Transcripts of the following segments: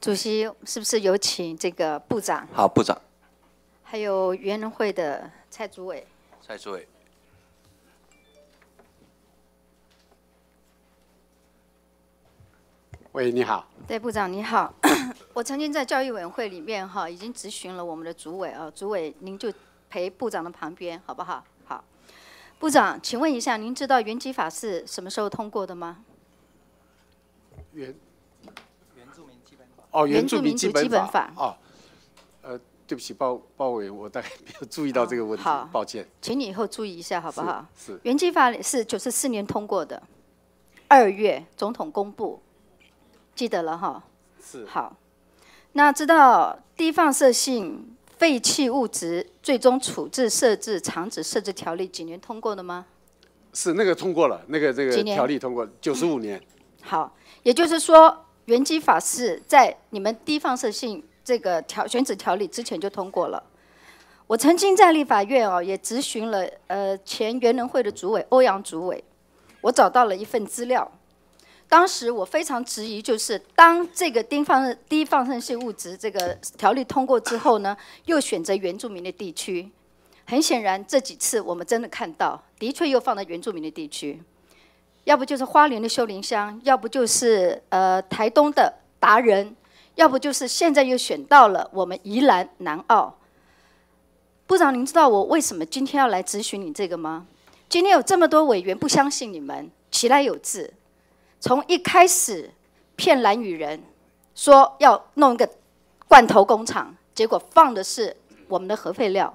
主席，是不是有请这个部长？好，部长。还有委员会的蔡主委。蔡主委。喂，你好。对，部长你好。我曾经在教育委员会里面哈，已经咨询了我们的主委啊，主委您就陪部长的旁边好不好？好。部长，请问一下，您知道原籍法是什么时候通过的吗？原。哦，原住民基本法哦，呃，对不起，包包伟，我大概没有注意到这个问题，抱歉，请你以后注意一下，好不好？是，原基法是九十四年通过的，二月总统公布，记得了哈。是。好，那知道低放射性废弃物质最终处置设置厂址设置条例几年通过的吗？是那个通过了，那个这个条例通过九十五年。好，也就是说。原籍法是在你们低放射性这个条选址条例之前就通过了。我曾经在立法院哦也咨询了呃前原能会的主委欧阳主委，我找到了一份资料，当时我非常质疑，就是当这个低放低放射性物质这个条例通过之后呢，又选择原住民的地区。很显然，这几次我们真的看到，的确又放在原住民的地区。要不就是花莲的秀林乡，要不就是呃台东的达人，要不就是现在又选到了我们宜兰南澳。部长，您知道我为什么今天要来咨询你这个吗？今天有这么多委员不相信你们，起来有志。从一开始骗蓝雨人说要弄一个罐头工厂，结果放的是我们的核废料，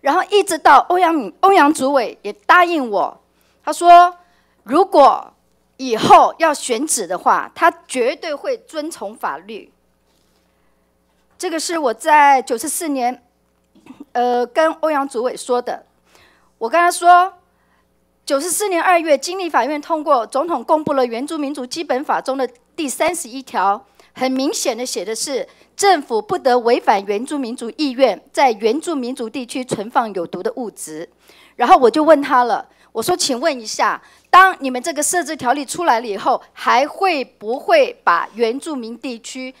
然后一直到欧阳敏欧阳主委也答应我，他说。如果以后要选址的话，他绝对会遵从法律。这个是我在九十四年，呃，跟欧阳主委说的。我跟他说，九十四年二月，金理法院通过，总统公布了《原住民族基本法》中的第三十一条，很明显的写的是，政府不得违反原住民族意愿，在原住民族地区存放有毒的物质。然后我就问他了，我说，请问一下。当你们这个设置条例出来了以后，还会不会把原住民地区，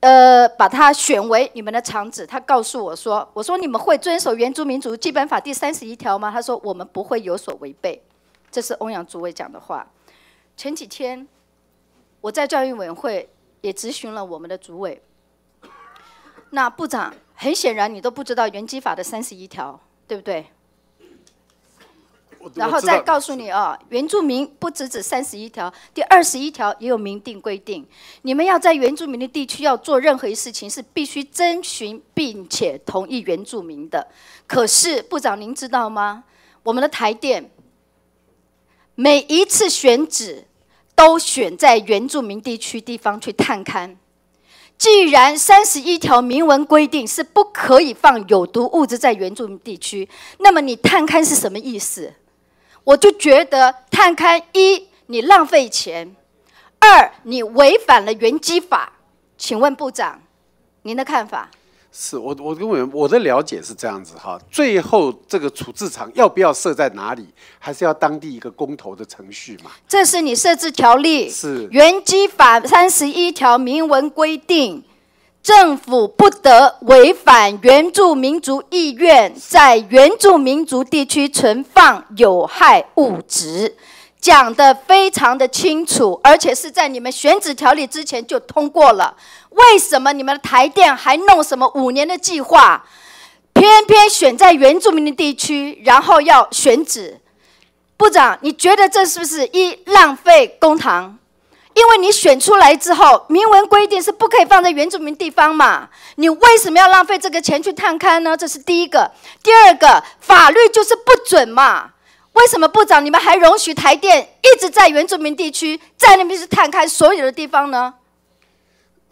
呃，把它选为你们的厂址？他告诉我说：“我说你们会遵守《原住民族基本法》第三十一条吗？”他说：“我们不会有所违背。”这是欧阳主委讲的话。前几天我在教育委员会也咨询了我们的主委。那部长，很显然你都不知道《原基法》的三十一条，对不对？然后再告诉你哦，原住民不只指三十一条，第二十一条也有明定规定。你们要在原住民的地区要做任何一事情，是必须征询并且同意原住民的。可是部长，您知道吗？我们的台电每一次选址都选在原住民地区地方去探勘。既然三十一条明文规定是不可以放有毒物质在原住民地区，那么你探勘是什么意思？我就觉得，摊开一，你浪费钱；二，你违反了原机法。请问部长，您的看法？是我，我跟委我的了解是这样子哈。最后，这个处置厂要不要设在哪里，还是要当地一个公投的程序嘛？这是你设置条例。是原基法三十一条明文规定。政府不得违反原住民族意愿，在原住民族地区存放有害物质，讲得非常的清楚，而且是在你们选址条例之前就通过了。为什么你们台电还弄什么五年的计划，偏偏选在原住民的地区，然后要选址？部长，你觉得这是不是一浪费公堂？因为你选出来之后，明文规定是不可以放在原住民地方嘛？你为什么要浪费这个钱去探勘呢？这是第一个。第二个，法律就是不准嘛？为什么部长你们还容许台电一直在原住民地区，在那边去探勘所有的地方呢？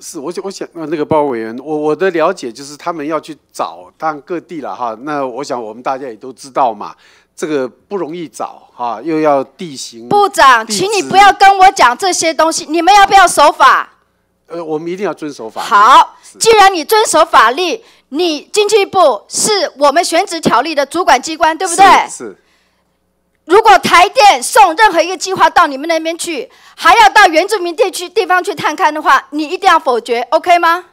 是，我想我想，那个包委员，我我的了解就是他们要去找，当然各地了哈。那我想我们大家也都知道嘛，这个不容易找哈，又要地形。部长，请你不要跟我讲这些东西，你们要不要守法？呃，我们一定要遵守法。好，既然你遵守法律，你经济部是我们选址条例的主管机关，对不对？是。如果台电送任何一个计划到你们那边去，还要到原住民地区地方去探勘的话，你一定要否决，OK 吗？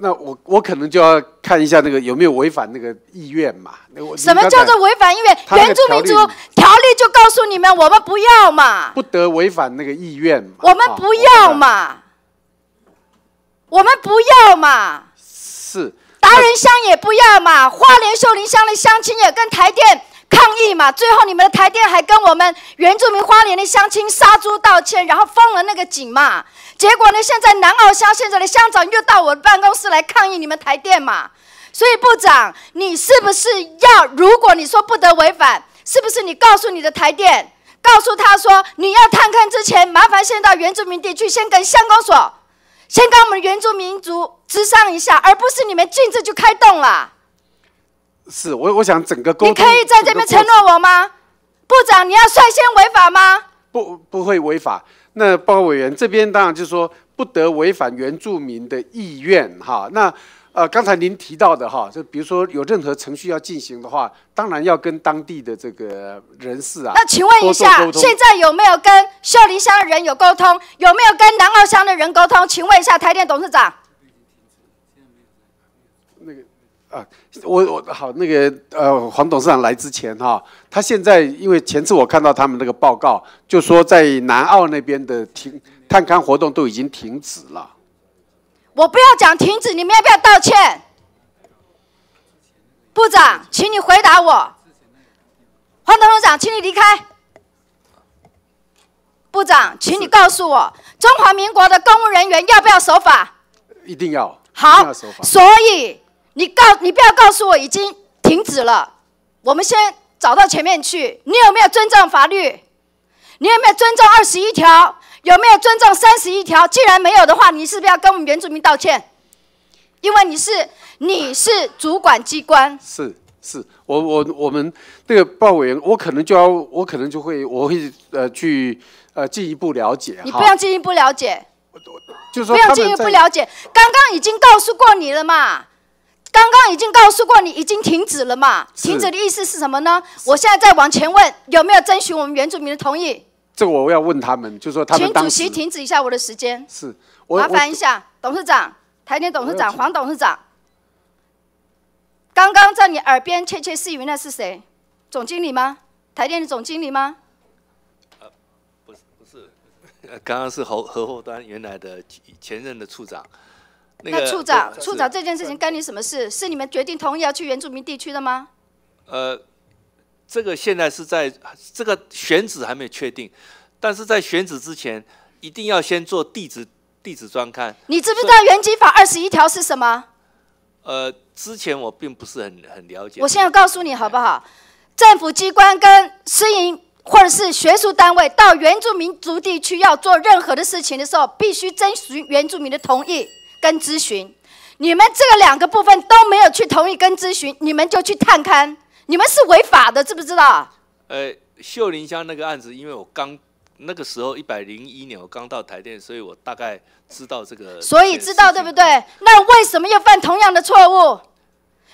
那我我可能就要看一下那个有没有违反那个意愿嘛。什么叫做违反意愿？原住民族条例就告诉你们，我们不要嘛。不得违反那个意愿。嘛。我们不要嘛。我们不要嘛。是。达人乡也不要嘛。花莲秀林乡的乡亲也跟台电。抗议嘛！最后你们的台电还跟我们原住民花莲的乡亲杀猪道歉，然后封了那个井嘛。结果呢，现在南澳乡现在的乡长又到我的办公室来抗议你们台电嘛。所以部长，你是不是要？如果你说不得违反，是不是你告诉你的台电，告诉他说你要探勘之前，麻烦先到原住民地区先跟乡公所，先跟我们原住民族协商一下，而不是你们径止就开动了。是我我想整个公你可以在这边承诺我吗，部长？你要率先违法吗？不，不会违法。那包委员这边当然就是说不得违反原住民的意愿，哈。那呃，刚才您提到的哈，就比如说有任何程序要进行的话，当然要跟当地的这个人士啊。那请问一下，现在有没有跟秀林乡的人有沟通？有没有跟南澳乡的人沟通？请问一下台电董事长。啊，我我好那个呃，黄董事长来之前哈，他现在因为前次我看到他们那个报告，就说在南澳那边的停探勘活动都已经停止了。我不要讲停止，你们要不要道歉？部长，请你回答我。黄董事长，请你离开。部长，请你告诉我，中华民国的公务人员要不要守法？一定要。好，所以。你告你不要告诉我已经停止了，我们先找到前面去。你有没有尊重法律？你有没有尊重二十一条？有没有尊重三十一条？既然没有的话，你是不是要跟我们原住民道歉？因为你是你是主管机关。是是，我我我们这个报委员，我可能就要我可能就会我会呃去呃进一步了解。你不要进一步了解，就是说不要进一步了解。刚刚已经告诉过你了嘛。刚刚已经告诉过你，已经停止了嘛？停止的意思是什么呢？我现在再往前问，有没有征询我们原住民的同意？这个我要问他们，就说他们。请主席停止一下我的时间。是，麻烦一下董事长，台电董事长黄董事长。刚刚在你耳边窃窃私语那是谁？总经理吗？台电的总经理吗？呃，不是，不是。刚刚是侯何后端原来的前任的处长。那处长，处长，这件事情关你什么事？是你们决定同意要去原住民地区的吗？呃，这个现在是在这个选址还没有确定，但是在选址之前，一定要先做地址地址专刊。你知不知道原籍法二十一条是什么？呃，之前我并不是很很了解。我现在告诉你好不好？政府机关跟私营或者是学术单位到原住民族地区要做任何的事情的时候，必须征询原住民的同意。跟咨询，你们这个两个部分都没有去同意跟咨询，你们就去探勘，你们是违法的，知不知道？呃，秀林乡那个案子，因为我刚那个时候一百零一年，我刚到台电，所以我大概知道这个，所以知道对不对？那为什么又犯同样的错误？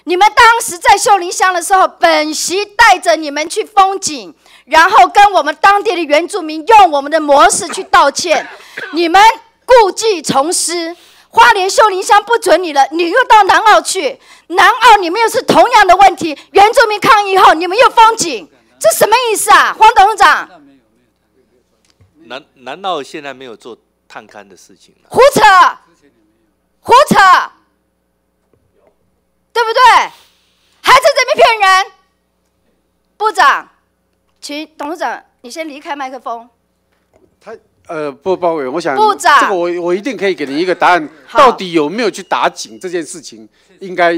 你们当时在秀林乡的时候，本席带着你们去封景，然后跟我们当地的原住民用我们的模式去道歉，你们故伎重施。花莲秀林乡不准你了，你又到南澳去，南澳你们又是同样的问题。原住民抗议后，你们又封禁，这什么意思啊？黄董事长，难难道现在没有做探勘的事情胡扯，胡扯，对不对？还在这边骗人。部长，请董事长，你先离开麦克风。他。呃，不，包委，我想，部长，这个我我一定可以给您一个答案。到底有没有去打井这件事情，应该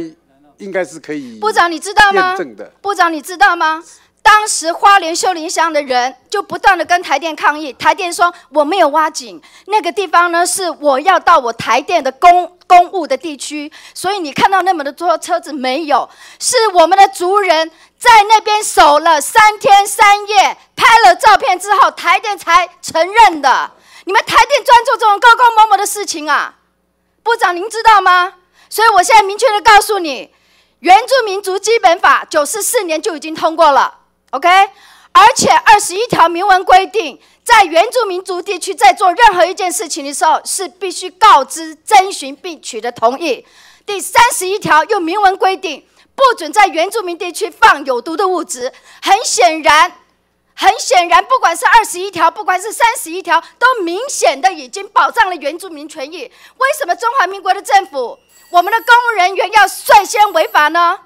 应该是可以。部长，你知道吗？部长，你知道吗？当时花莲秀林乡的人就不断的跟台电抗议，台电说我没有挖井，那个地方呢是我要到我台电的公公务的地区，所以你看到那么多车子没有，是我们的族人在那边守了三天三夜。拍了照片之后，台电才承认的。你们台电专做这种高高某某的事情啊？部长，您知道吗？所以，我现在明确的告诉你，《原住民族基本法》九四四年就已经通过了，OK？而且二十一条明文规定，在原住民族地区在做任何一件事情的时候，是必须告知、征询并取得同意。第三十一条又明文规定，不准在原住民地区放有毒的物质。很显然。很显然，不管是二十一条，不管是三十一条，都明显的已经保障了原住民权益。为什么中华民国的政府，我们的公务人员要率先违法呢？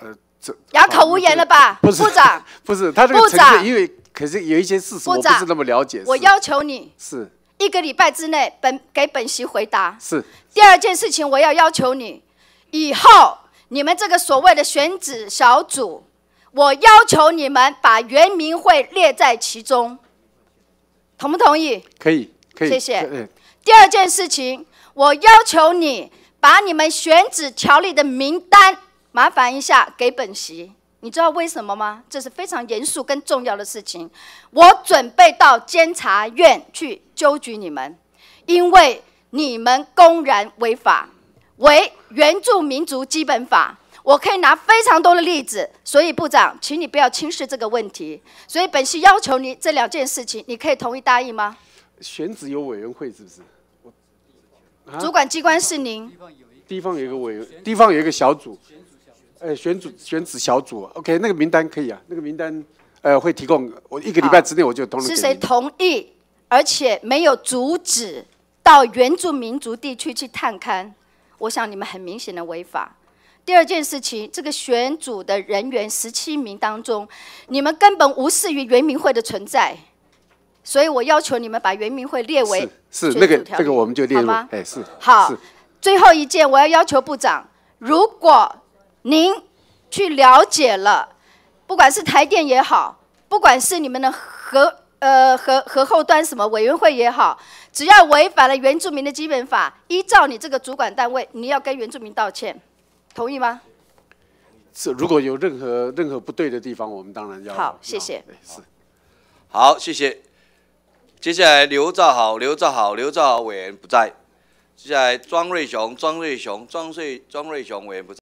呃，这哑口无言了吧，部长？不是，部长，因为可是有一些事实我不是那么了解。我要求你是一个礼拜之内本给本席回答。是。第二件事情，我要要求你，以后你们这个所谓的选址小组。我要求你们把原明会列在其中，同不同意？可以，可以。谢谢。第二件事情，我要求你把你们选址条例的名单，麻烦一下给本席。你知道为什么吗？这是非常严肃跟重要的事情。我准备到监察院去纠举你们，因为你们公然违法，违《原住民族基本法》。我可以拿非常多的例子，所以部长，请你不要轻视这个问题。所以本席要求你这两件事情，你可以同意答应吗？选址有委员会是不是？主管机关是您。地方有一个委，员，地方有一个小组，选组选址小组。OK，那个名单可以啊，那个名单呃会提供，我一个礼拜之内我就同。是谁同意？而且没有阻止到原住民族地区去探勘，我想你们很明显的违法。第二件事情，这个选组的人员十七名当中，你们根本无视于原民会的存在，所以我要求你们把原民会列为是那个这个我们就列吗？哎，是好。最后一件，我要要求部长，如果您去了解了，不管是台电也好，不管是你们的核呃核核后端什么委员会也好，只要违反了原住民的基本法，依照你这个主管单位，你要跟原住民道歉。同意吗？是，如果有任何任何不对的地方，我们当然要好，谢谢。是，好，谢谢。接下来刘兆豪，刘兆豪，刘兆豪委员不在。接下来庄瑞雄，庄瑞雄，庄瑞，庄瑞雄委员不在。